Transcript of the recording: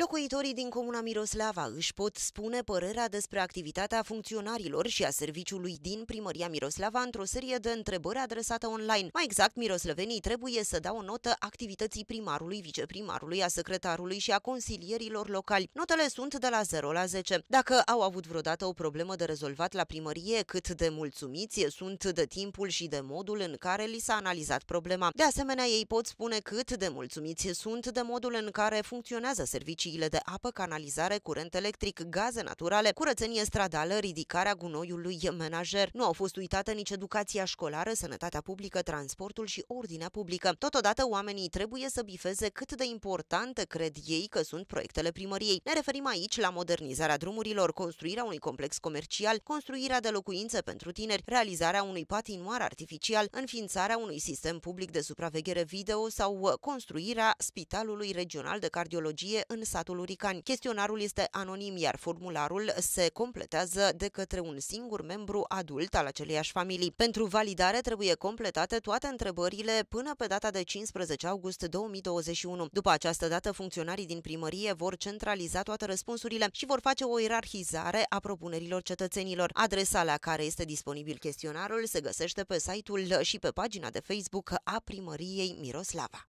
Locuitorii din comuna Miroslava își pot spune părerea despre activitatea funcționarilor și a serviciului din primăria Miroslava într-o serie de întrebări adresate online. Mai exact, miroslăvenii trebuie să dau o notă activității primarului, viceprimarului, a secretarului și a consilierilor locali. Notele sunt de la 0 la 10. Dacă au avut vreodată o problemă de rezolvat la primărie, cât de mulțumiți sunt de timpul și de modul în care li s-a analizat problema. De asemenea, ei pot spune cât de mulțumiți sunt de modul în care funcționează serviciul serviciile de apă, canalizare, curent electric, gaze naturale, curățenie stradală, ridicarea gunoiului menajer. Nu au fost uitate nici educația școlară, sănătatea publică, transportul și ordinea publică. Totodată, oamenii trebuie să bifeze cât de importante cred ei că sunt proiectele primăriei. Ne referim aici la modernizarea drumurilor, construirea unui complex comercial, construirea de locuințe pentru tineri, realizarea unui patinoar artificial, înființarea unui sistem public de supraveghere video sau uh, construirea Spitalului Regional de Cardiologie în Sat satul Uricani. Chestionarul este anonim, iar formularul se completează de către un singur membru adult al aceleiași familii. Pentru validare trebuie completate toate întrebările până pe data de 15 august 2021. După această dată, funcționarii din primărie vor centraliza toate răspunsurile și vor face o ierarhizare a propunerilor cetățenilor. Adresa la care este disponibil chestionarul se găsește pe site-ul și pe pagina de Facebook a primăriei Miroslava.